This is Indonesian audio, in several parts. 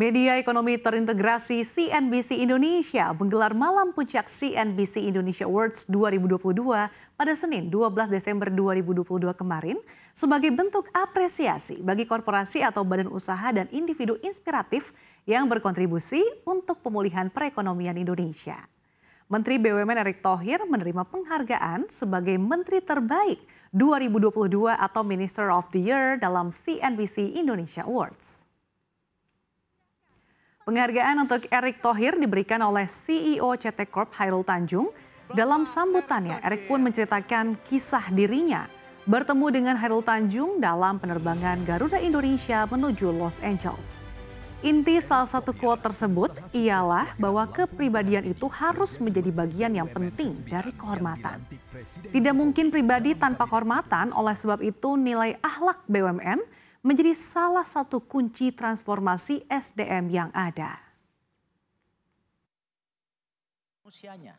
Media Ekonomi Terintegrasi CNBC Indonesia menggelar malam puncak CNBC Indonesia Awards 2022 pada Senin 12 Desember 2022 kemarin sebagai bentuk apresiasi bagi korporasi atau badan usaha dan individu inspiratif yang berkontribusi untuk pemulihan perekonomian Indonesia. Menteri BUMN Erick Thohir menerima penghargaan sebagai Menteri Terbaik 2022 atau Minister of the Year dalam CNBC Indonesia Awards. Penghargaan untuk Erick Thohir diberikan oleh CEO CT Corp Hairul Tanjung. Dalam sambutannya, Erick pun menceritakan kisah dirinya bertemu dengan Hairul Tanjung dalam penerbangan Garuda Indonesia menuju Los Angeles. Inti salah satu quote tersebut ialah bahwa kepribadian itu harus menjadi bagian yang penting dari kehormatan. Tidak mungkin pribadi tanpa kehormatan, oleh sebab itu nilai ahlak BUMN menjadi salah satu kunci transformasi SDM yang ada. Manusianya.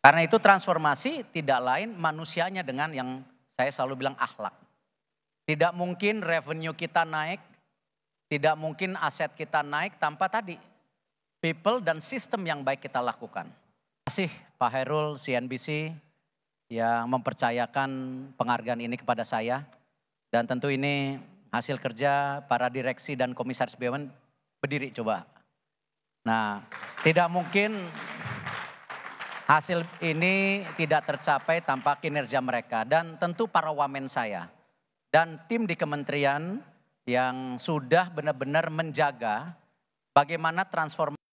Karena itu transformasi tidak lain manusianya dengan yang saya selalu bilang akhlak. Tidak mungkin revenue kita naik, tidak mungkin aset kita naik tanpa tadi people dan sistem yang baik kita lakukan. Terima kasih Pak Herul CNBC yang mempercayakan penghargaan ini kepada saya. Dan tentu ini hasil kerja para direksi dan komisaris BUMN berdiri coba. Nah, tidak mungkin hasil ini tidak tercapai tanpa kinerja mereka dan tentu para wamen saya dan tim di kementerian yang sudah benar-benar menjaga bagaimana transformasi